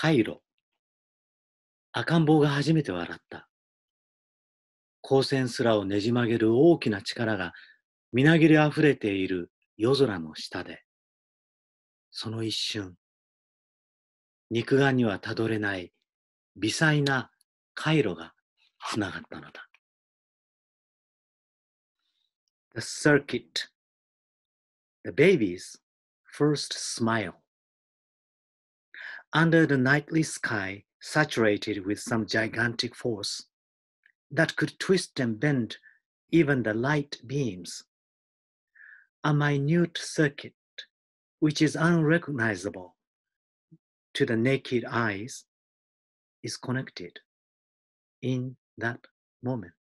カイロ。赤ん坊が初めて笑った。光線すらをねじ曲げる大きな力がみなぎり溢れている夜空の下で。その一瞬、肉眼にはたどれない微細な回路がつながったのだ。The circuit, the baby's first smile. under the nightly sky saturated with some gigantic force that could twist and bend even the light beams. A minute circuit, which is unrecognizable to the naked eyes, is connected in that moment.